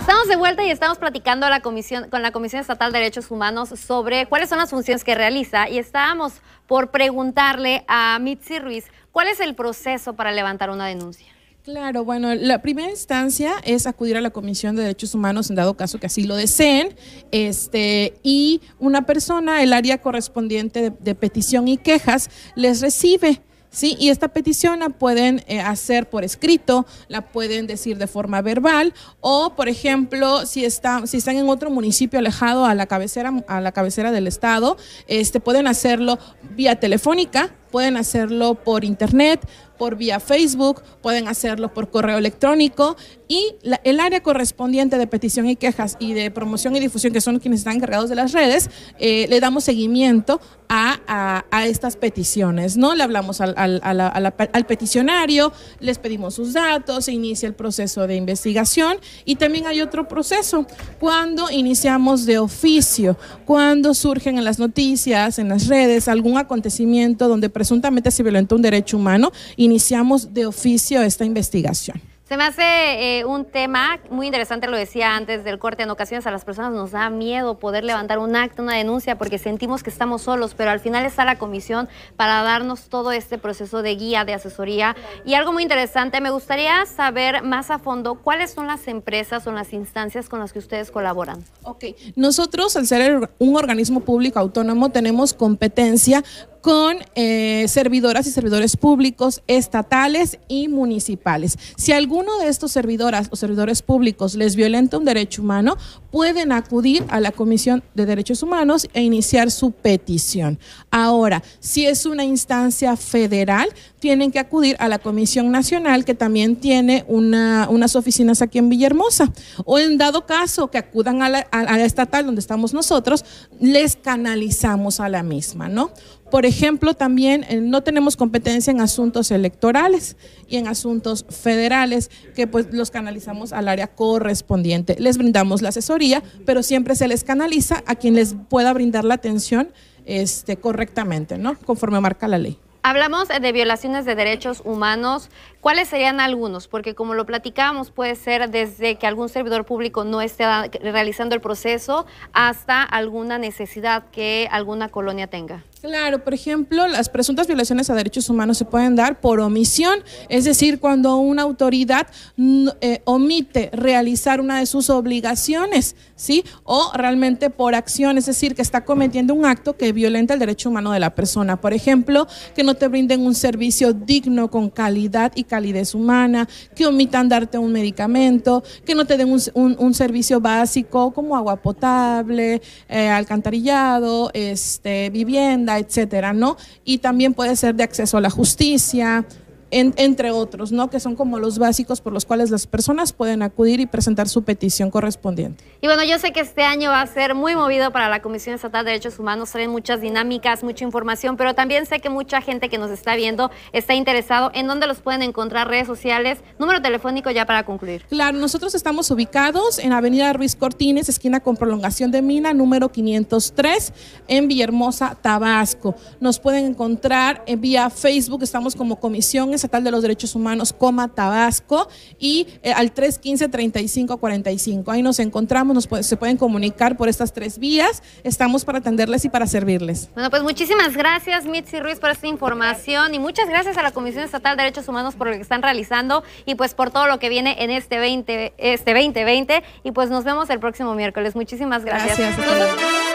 Estamos de vuelta y estamos platicando la comisión, con la Comisión Estatal de Derechos Humanos sobre cuáles son las funciones que realiza y estábamos por preguntarle a Mitzi Ruiz cuál es el proceso para levantar una denuncia. Claro, bueno, la primera instancia es acudir a la Comisión de Derechos Humanos en dado caso que así lo deseen, este, y una persona, el área correspondiente de petición y quejas, les recibe. ¿sí? Y esta petición la pueden eh, hacer por escrito, la pueden decir de forma verbal o, por ejemplo, si, están si están en otro municipio alejado a la cabecera, a la cabecera del estado, este, pueden hacerlo vía telefónica pueden hacerlo por internet, por vía Facebook, pueden hacerlo por correo electrónico y el área correspondiente de petición y quejas y de promoción y difusión, que son quienes están encargados de las redes, eh, le damos seguimiento a, estas peticiones, ¿no? Le hablamos al, peticionario, les pedimos sus datos, se inicia el proceso de investigación y también hay otro proceso, cuando iniciamos de oficio, cuando surgen en las noticias, en las redes, algún acontecimiento donde presuntamente se violentó un derecho humano, iniciamos de oficio esta investigación. Se me hace eh, un tema muy interesante, lo decía antes del corte, en ocasiones a las personas nos da miedo poder levantar un acto, una denuncia, porque sentimos que estamos solos, pero al final está la comisión para darnos todo este proceso de guía, de asesoría. Y algo muy interesante, me gustaría saber más a fondo cuáles son las empresas o las instancias con las que ustedes colaboran. Ok, nosotros al ser un organismo público autónomo tenemos competencia con eh, servidoras y servidores públicos estatales y municipales. Si alguno de estos servidoras o servidores públicos les violenta un derecho humano, pueden acudir a la Comisión de Derechos Humanos e iniciar su petición. Ahora, si es una instancia federal, tienen que acudir a la Comisión Nacional, que también tiene una, unas oficinas aquí en Villahermosa. O en dado caso que acudan a la, a la estatal donde estamos nosotros, les canalizamos a la misma, ¿no? Por ejemplo, también eh, no tenemos competencia en asuntos electorales y en asuntos federales, que pues los canalizamos al área correspondiente. Les brindamos la asesoría, pero siempre se les canaliza a quien les pueda brindar la atención este, correctamente, ¿no? Conforme marca la ley. Hablamos eh, de violaciones de derechos humanos. ¿Cuáles serían algunos? Porque como lo platicamos, puede ser desde que algún servidor público no esté realizando el proceso hasta alguna necesidad que alguna colonia tenga. Claro, por ejemplo, las presuntas violaciones a derechos humanos se pueden dar por omisión, es decir, cuando una autoridad mm, eh, omite realizar una de sus obligaciones, ¿sí? O realmente por acción, es decir, que está cometiendo un acto que violenta el derecho humano de la persona. Por ejemplo, que no te brinden un servicio digno con calidad y calidez humana, que omitan darte un medicamento, que no te den un, servicio básico como agua potable, eh, alcantarillado, este, vivienda etcétera, ¿no? Y también puede ser de acceso a la justicia, entre otros, ¿no? Que son como los básicos por los cuales las personas pueden acudir y presentar su petición correspondiente. Y bueno, yo sé que este año va a ser muy movido para la Comisión Estatal de Derechos Humanos, traen muchas dinámicas, mucha información, pero también sé que mucha gente que nos está viendo está interesado en dónde los pueden encontrar, redes sociales, número telefónico ya para concluir. Claro, nosotros estamos ubicados en Avenida Ruiz Cortines, esquina con prolongación de Mina, número 503, en Villahermosa, Tabasco. Nos pueden encontrar en eh, vía Facebook, estamos como Comisión Estatal de los Derechos Humanos, coma Tabasco, y eh, al 315-3545. Ahí nos encontramos, nos se pueden comunicar por estas tres vías. Estamos para atenderles y para servirles. Bueno, pues muchísimas gracias, Mitzi Ruiz, por esta información y muchas gracias a la Comisión Estatal de Derechos Humanos por lo que están realizando y pues por todo lo que viene en este 20, este 2020. Y pues nos vemos el próximo miércoles. Muchísimas gracias. Gracias.